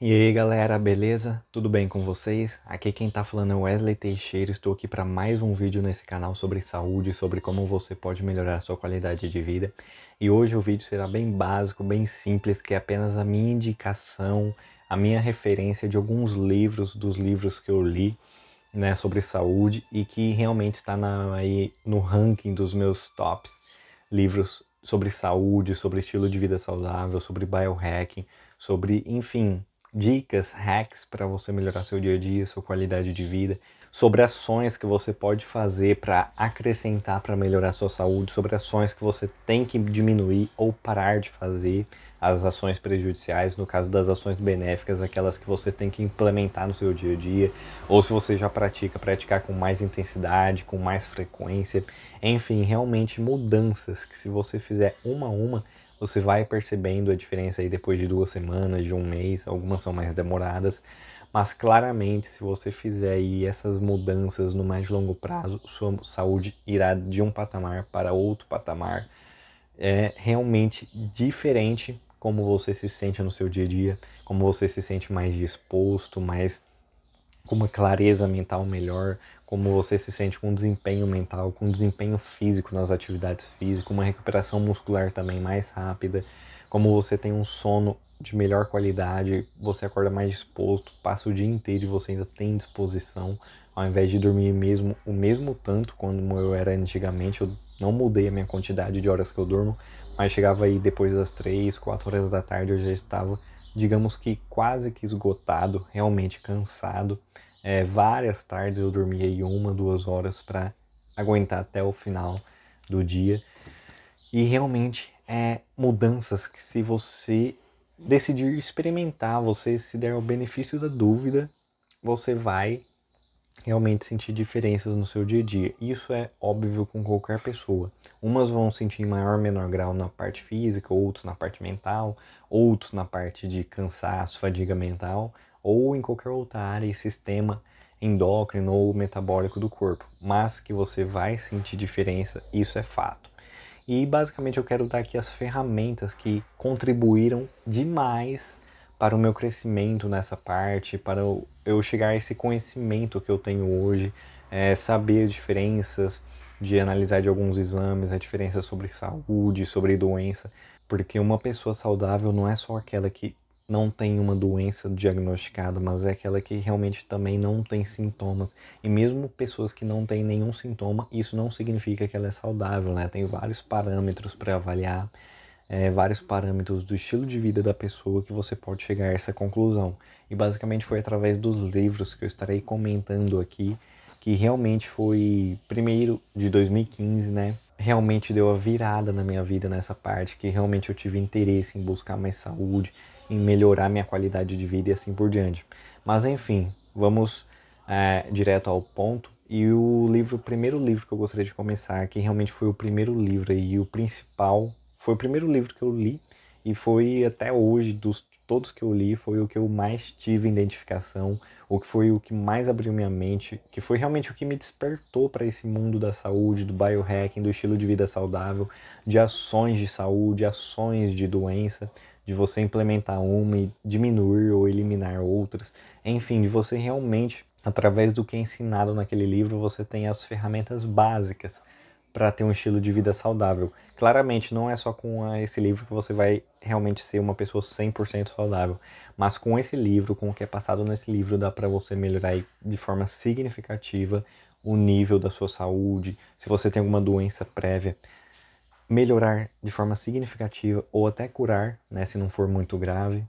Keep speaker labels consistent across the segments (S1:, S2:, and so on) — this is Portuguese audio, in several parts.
S1: E aí galera, beleza? Tudo bem com vocês? Aqui quem tá falando é Wesley Teixeira, estou aqui para mais um vídeo nesse canal sobre saúde, sobre como você pode melhorar a sua qualidade de vida. E hoje o vídeo será bem básico, bem simples, que é apenas a minha indicação, a minha referência de alguns livros, dos livros que eu li, né, sobre saúde e que realmente está na, aí no ranking dos meus tops livros sobre saúde, sobre estilo de vida saudável, sobre biohacking, sobre, enfim, dicas, hacks para você melhorar seu dia a dia, sua qualidade de vida, sobre ações que você pode fazer para acrescentar, para melhorar sua saúde, sobre ações que você tem que diminuir ou parar de fazer, as ações prejudiciais, no caso das ações benéficas, aquelas que você tem que implementar no seu dia a dia, ou se você já pratica, praticar com mais intensidade, com mais frequência, enfim, realmente mudanças que se você fizer uma a uma, você vai percebendo a diferença aí depois de duas semanas, de um mês, algumas são mais demoradas, mas claramente se você fizer aí essas mudanças no mais longo prazo, sua saúde irá de um patamar para outro patamar. É realmente diferente como você se sente no seu dia a dia, como você se sente mais disposto, mais com uma clareza mental melhor, como você se sente com desempenho mental, com desempenho físico nas atividades físicas, uma recuperação muscular também mais rápida, como você tem um sono de melhor qualidade, você acorda mais disposto, passa o dia inteiro e você ainda tem disposição, ao invés de dormir mesmo o mesmo tanto quando eu era antigamente, eu não mudei a minha quantidade de horas que eu durmo, mas chegava aí depois das 3, 4 horas da tarde eu já estava, digamos que quase que esgotado, realmente cansado é, várias tardes eu dormia aí uma, duas horas para aguentar até o final do dia. E realmente é mudanças que se você decidir experimentar, você se der o benefício da dúvida, você vai realmente sentir diferenças no seu dia a dia. Isso é óbvio com qualquer pessoa. Umas vão sentir em maior ou menor grau na parte física, outros na parte mental, outros na parte de cansaço, fadiga mental, ou em qualquer outra área e sistema endócrino ou metabólico do corpo, mas que você vai sentir diferença, isso é fato. E basicamente eu quero dar aqui as ferramentas que contribuíram demais para o meu crescimento nessa parte, para eu chegar a esse conhecimento que eu tenho hoje, é, saber diferenças, de analisar de alguns exames, a diferença sobre saúde, sobre doença, porque uma pessoa saudável não é só aquela que não tem uma doença diagnosticada, mas é aquela que realmente também não tem sintomas. E mesmo pessoas que não têm nenhum sintoma, isso não significa que ela é saudável, né? Tem vários parâmetros para avaliar, é, vários parâmetros do estilo de vida da pessoa que você pode chegar a essa conclusão. E basicamente foi através dos livros que eu estarei comentando aqui, que realmente foi primeiro de 2015, né? Realmente deu a virada na minha vida nessa parte, que realmente eu tive interesse em buscar mais saúde, em melhorar minha qualidade de vida e assim por diante. Mas enfim, vamos é, direto ao ponto. E o livro, o primeiro livro que eu gostaria de começar, que realmente foi o primeiro livro e o principal, foi o primeiro livro que eu li e foi até hoje dos todos que eu li foi o que eu mais tive identificação, o que foi o que mais abriu minha mente, que foi realmente o que me despertou para esse mundo da saúde, do biohacking, do estilo de vida saudável, de ações de saúde, ações de doença, de você implementar uma e diminuir ou eliminar outras, enfim, de você realmente, através do que é ensinado naquele livro, você tem as ferramentas básicas para ter um estilo de vida saudável. Claramente, não é só com esse livro que você vai realmente ser uma pessoa 100% saudável, mas com esse livro, com o que é passado nesse livro, dá para você melhorar de forma significativa o nível da sua saúde, se você tem alguma doença prévia, melhorar de forma significativa ou até curar, né, se não for muito grave.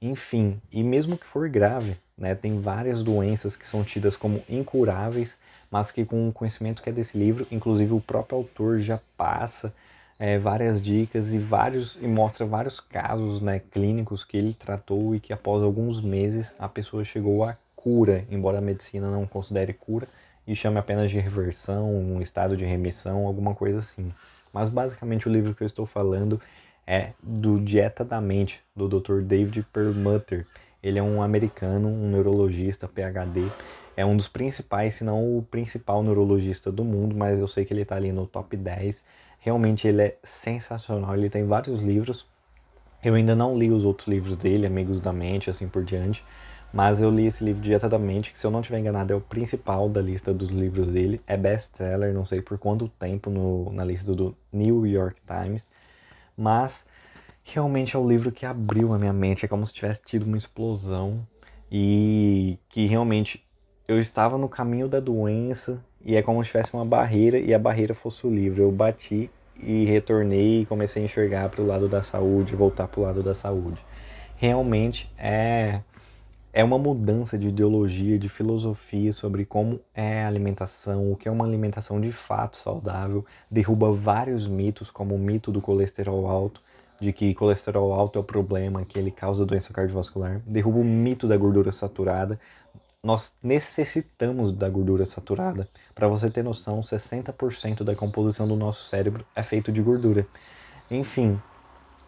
S1: Enfim, e mesmo que for grave, né, tem várias doenças que são tidas como incuráveis, mas que com o conhecimento que é desse livro, inclusive o próprio autor já passa é, várias dicas e vários e mostra vários casos né, clínicos que ele tratou e que após alguns meses a pessoa chegou à cura, embora a medicina não considere cura e chame apenas de reversão, um estado de remissão, alguma coisa assim. Mas basicamente o livro que eu estou falando é do Dieta da Mente, do Dr. David Perlmutter. Ele é um americano, um neurologista, PhD, é um dos principais, se não o principal neurologista do mundo, mas eu sei que ele está ali no top 10. Realmente ele é sensacional, ele tem vários livros. Eu ainda não li os outros livros dele, Amigos da Mente, assim por diante mas eu li esse livro diretamente, que se eu não estiver enganado é o principal da lista dos livros dele. É best-seller, não sei por quanto tempo, no, na lista do New York Times. Mas realmente é o livro que abriu a minha mente. É como se tivesse tido uma explosão e que realmente eu estava no caminho da doença e é como se tivesse uma barreira e a barreira fosse o livro. Eu bati e retornei e comecei a enxergar para o lado da saúde, voltar para o lado da saúde. Realmente é é uma mudança de ideologia, de filosofia sobre como é a alimentação, o que é uma alimentação de fato saudável, derruba vários mitos, como o mito do colesterol alto, de que colesterol alto é o problema, que ele causa doença cardiovascular, derruba o mito da gordura saturada. Nós necessitamos da gordura saturada. Para você ter noção, 60% da composição do nosso cérebro é feito de gordura. Enfim,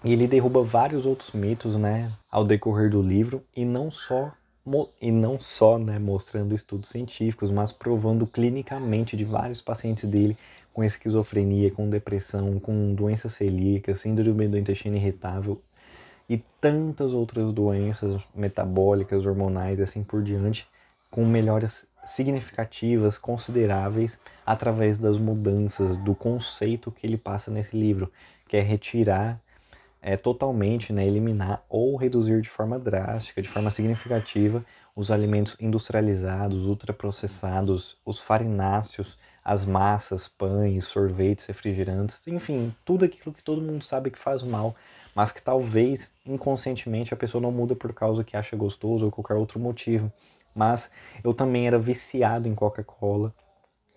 S1: ele derruba vários outros mitos, né, ao decorrer do livro, e não só e não só né, mostrando estudos científicos, mas provando clinicamente de vários pacientes dele com esquizofrenia, com depressão, com doença celíaca, síndrome do intestino irritável e tantas outras doenças metabólicas, hormonais, assim por diante, com melhoras significativas, consideráveis, através das mudanças do conceito que ele passa nesse livro, que é retirar é, totalmente, né, eliminar ou reduzir de forma drástica, de forma significativa, os alimentos industrializados, ultraprocessados, os farináceos, as massas, pães, sorvetes, refrigerantes, enfim, tudo aquilo que todo mundo sabe que faz mal, mas que talvez inconscientemente a pessoa não muda por causa que acha gostoso ou qualquer outro motivo. Mas eu também era viciado em Coca-Cola,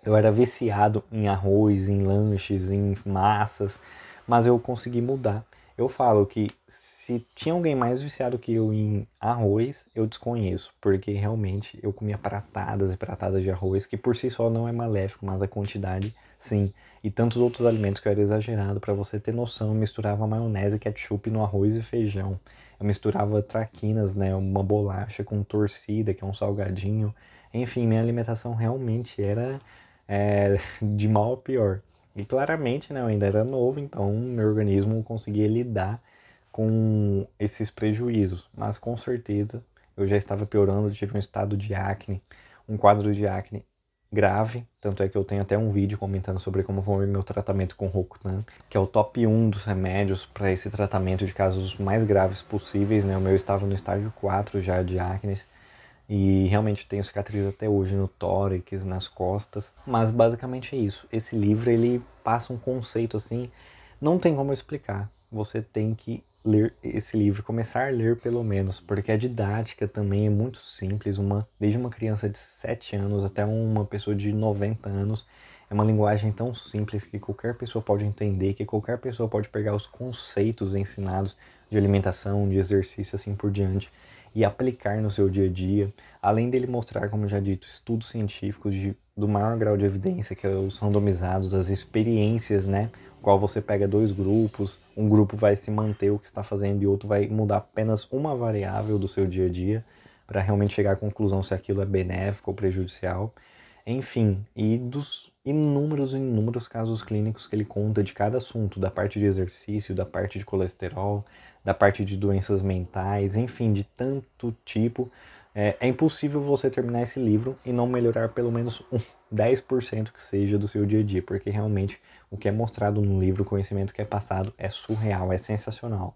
S1: eu era viciado em arroz, em lanches, em massas, mas eu consegui mudar. Eu falo que se tinha alguém mais viciado que eu em arroz, eu desconheço, porque realmente eu comia pratadas e pratadas de arroz, que por si só não é maléfico, mas a quantidade sim. E tantos outros alimentos que eu era exagerado, para você ter noção, eu misturava maionese, ketchup no arroz e feijão. Eu misturava traquinas, né, uma bolacha com torcida, que é um salgadinho. Enfim, minha alimentação realmente era é, de mal a pior. E claramente, né, eu ainda era novo, então meu organismo conseguia lidar com esses prejuízos, mas com certeza eu já estava piorando, tive um estado de acne, um quadro de acne grave, tanto é que eu tenho até um vídeo comentando sobre como foi meu tratamento com Rokutan, que é o top 1 dos remédios para esse tratamento de casos mais graves possíveis, né? O meu estava no estágio 4 já de acne, e realmente tenho cicatriz até hoje no tórax, nas costas. Mas basicamente é isso. Esse livro ele passa um conceito assim, não tem como explicar. Você tem que ler esse livro, começar a ler pelo menos, porque a didática também é muito simples, uma desde uma criança de 7 anos até uma pessoa de 90 anos, é uma linguagem tão simples que qualquer pessoa pode entender, que qualquer pessoa pode pegar os conceitos ensinados de alimentação, de exercício assim por diante e aplicar no seu dia a dia, além dele mostrar, como já dito, estudos científicos de, do maior grau de evidência, que é os randomizados, as experiências, né? Qual você pega dois grupos, um grupo vai se manter o que está fazendo e outro vai mudar apenas uma variável do seu dia a dia para realmente chegar à conclusão se aquilo é benéfico ou prejudicial. Enfim, e dos inúmeros inúmeros casos clínicos que ele conta de cada assunto, da parte de exercício, da parte de colesterol, da parte de doenças mentais, enfim, de tanto tipo. É, é impossível você terminar esse livro e não melhorar pelo menos um 10% que seja do seu dia a dia, porque realmente o que é mostrado no livro, o conhecimento que é passado é surreal, é sensacional.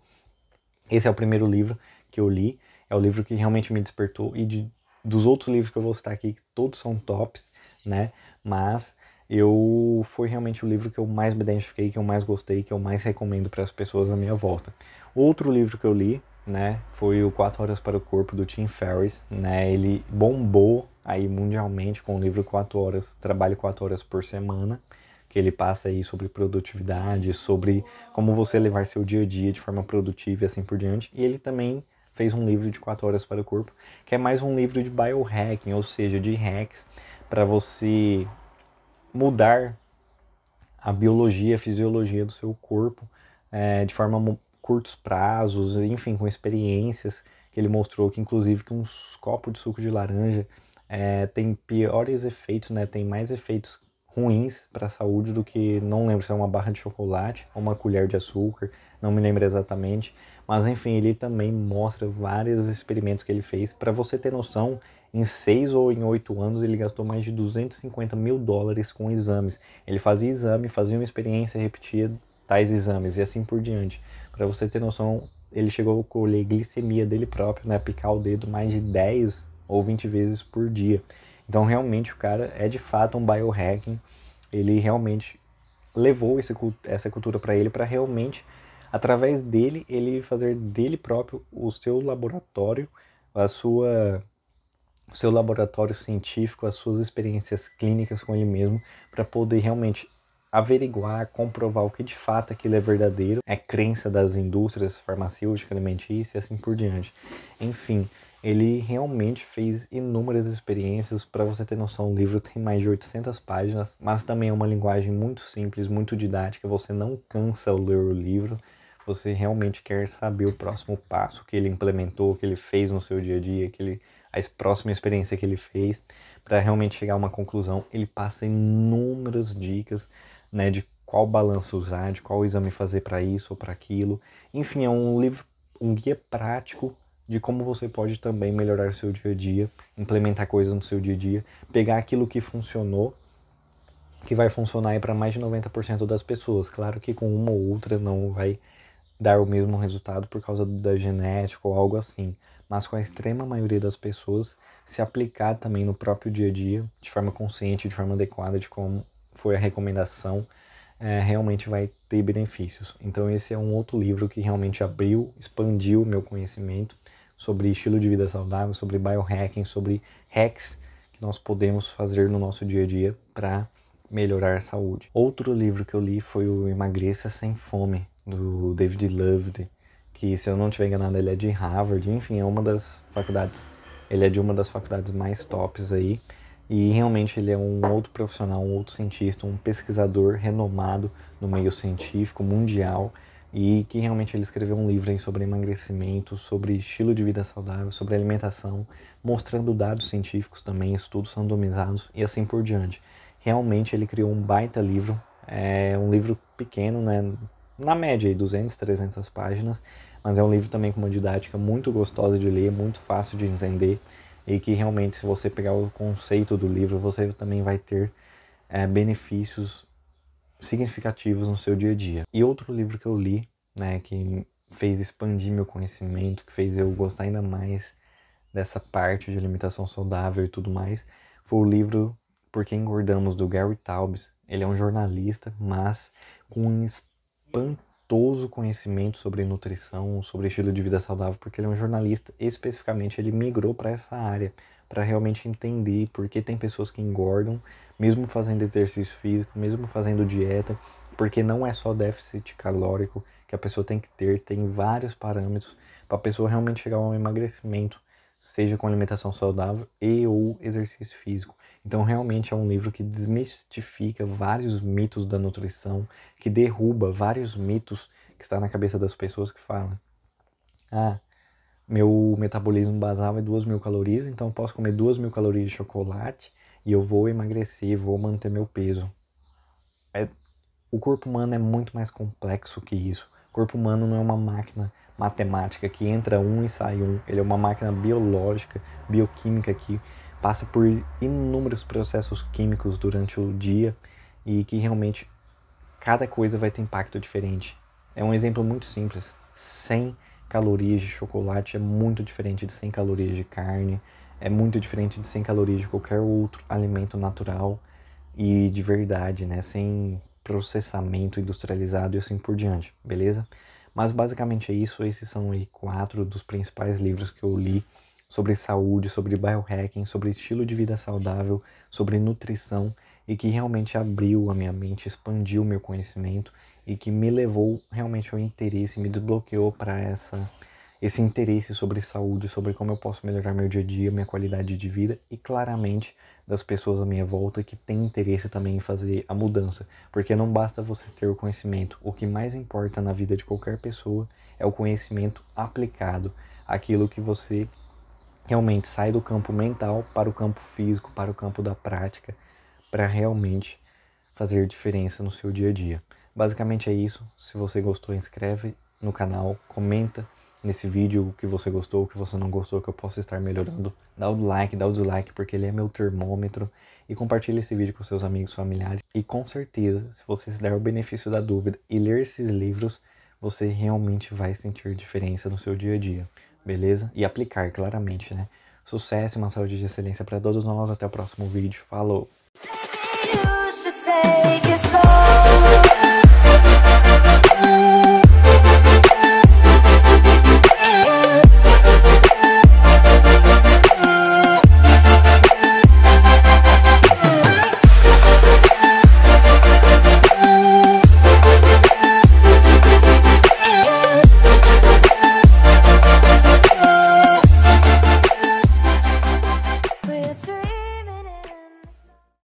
S1: Esse é o primeiro livro que eu li, é o livro que realmente me despertou e de, dos outros livros que eu vou citar aqui, todos são tops, né? Mas eu foi realmente o livro que eu mais me identifiquei, que eu mais gostei, que eu mais recomendo para as pessoas à minha volta. Outro livro que eu li, né, foi o Quatro horas para o corpo do Tim Ferriss, né? Ele bombou aí mundialmente com o livro Quatro horas, trabalho Quatro horas por semana, que ele passa aí sobre produtividade, sobre como você levar seu dia a dia de forma produtiva e assim por diante. E ele também fez um livro de Quatro horas para o corpo, que é mais um livro de biohacking, ou seja, de hacks para você mudar a biologia, a fisiologia do seu corpo é, de forma curtos prazos, enfim, com experiências que ele mostrou que inclusive que um copo de suco de laranja é, tem piores efeitos, né? Tem mais efeitos ruins para a saúde do que não lembro se é uma barra de chocolate ou uma colher de açúcar, não me lembro exatamente, mas enfim, ele também mostra vários experimentos que ele fez para você ter noção em seis ou em oito anos ele gastou mais de 250 mil dólares com exames. Ele fazia exame, fazia uma experiência, repetia tais exames e assim por diante. Para você ter noção, ele chegou a colher glicemia dele próprio, né, picar o dedo mais de 10 ou 20 vezes por dia. Então realmente o cara é de fato um biohacking. Ele realmente levou esse, essa cultura para ele para realmente através dele ele fazer dele próprio o seu laboratório, a sua o seu laboratório científico, as suas experiências clínicas com ele mesmo, para poder realmente averiguar, comprovar o que de fato aquilo é verdadeiro, é crença das indústrias farmacêuticas, alimentícias e assim por diante. Enfim, ele realmente fez inúmeras experiências. Para você ter noção, o livro tem mais de 800 páginas, mas também é uma linguagem muito simples, muito didática. Você não cansa ao ler o livro. Você realmente quer saber o próximo passo que ele implementou, que ele fez no seu dia a dia, que ele a próxima experiência que ele fez, para realmente chegar a uma conclusão. Ele passa inúmeras dicas né, de qual balanço usar, de qual exame fazer para isso ou para aquilo. Enfim, é um livro, um guia prático de como você pode também melhorar o seu dia a dia, implementar coisas no seu dia a dia, pegar aquilo que funcionou, que vai funcionar para mais de 90% das pessoas. Claro que com uma ou outra não vai dar o mesmo resultado por causa da genética ou algo assim mas com a extrema maioria das pessoas se aplicar também no próprio dia a dia, de forma consciente, de forma adequada, de como foi a recomendação, é, realmente vai ter benefícios. Então, esse é um outro livro que realmente abriu, expandiu o meu conhecimento sobre estilo de vida saudável, sobre biohacking, sobre hacks que nós podemos fazer no nosso dia a dia para melhorar a saúde. Outro livro que eu li foi o Emagreça Sem Fome, do David Loved, que se eu não estiver enganado ele é de Harvard, enfim, é uma das faculdades, ele é de uma das faculdades mais tops aí, e realmente ele é um outro profissional, um outro cientista, um pesquisador renomado no meio científico mundial, e que realmente ele escreveu um livro aí sobre emagrecimento, sobre estilo de vida saudável, sobre alimentação, mostrando dados científicos também, estudos randomizados e assim por diante. Realmente ele criou um baita livro, é um livro pequeno, né, na média, 200, 300 páginas, mas é um livro também com uma didática muito gostosa de ler, muito fácil de entender e que realmente, se você pegar o conceito do livro, você também vai ter é, benefícios significativos no seu dia a dia. E outro livro que eu li, né, que fez expandir meu conhecimento, que fez eu gostar ainda mais dessa parte de alimentação saudável e tudo mais, foi o livro Por que Engordamos, do Gary Taubes. Ele é um jornalista, mas com um espantoso conhecimento sobre nutrição, sobre estilo de vida saudável, porque ele é um jornalista especificamente, ele migrou para essa área para realmente entender porque tem pessoas que engordam, mesmo fazendo exercício físico, mesmo fazendo dieta, porque não é só déficit calórico que a pessoa tem que ter, tem vários parâmetros para a pessoa realmente chegar a um emagrecimento seja com alimentação saudável e ou exercício físico. Então realmente é um livro que desmistifica vários mitos da nutrição, que derruba vários mitos que está na cabeça das pessoas que falam: ah, meu metabolismo basal é duas mil calorias, então posso comer duas mil calorias de chocolate e eu vou emagrecer, vou manter meu peso. É, o corpo humano é muito mais complexo que isso. O corpo humano não é uma máquina matemática que entra um e sai um. Ele é uma máquina biológica, bioquímica que passa por inúmeros processos químicos durante o dia e que realmente cada coisa vai ter impacto diferente. É um exemplo muito simples. 100 calorias de chocolate é muito diferente de 100 calorias de carne, é muito diferente de 100 calorias de qualquer outro alimento natural e de verdade, né? Sem processamento industrializado e assim por diante, beleza? Mas basicamente é isso. Esses são aí quatro dos principais livros que eu li sobre saúde, sobre biohacking, sobre estilo de vida saudável, sobre nutrição e que realmente abriu a minha mente, expandiu o meu conhecimento e que me levou realmente ao interesse, me desbloqueou para essa esse interesse sobre saúde, sobre como eu posso melhorar meu dia a dia, minha qualidade de vida e claramente das pessoas à minha volta que têm interesse também em fazer a mudança, porque não basta você ter o conhecimento, o que mais importa na vida de qualquer pessoa é o conhecimento aplicado, aquilo que você realmente sai do campo mental para o campo físico, para o campo da prática, para realmente fazer diferença no seu dia a dia. Basicamente é isso. Se você gostou, inscreve no canal, comenta nesse vídeo, o que você gostou, o que você não gostou, que eu possa estar melhorando. Dá o like, dá o dislike, porque ele é meu termômetro. E compartilhe esse vídeo com seus amigos, familiares. E com certeza, se você se der o benefício da dúvida e ler esses livros, você realmente vai sentir diferença no seu dia a dia, beleza? E aplicar, claramente, né? Sucesso e uma saúde de excelência para todos nós. Até o próximo vídeo. Falou!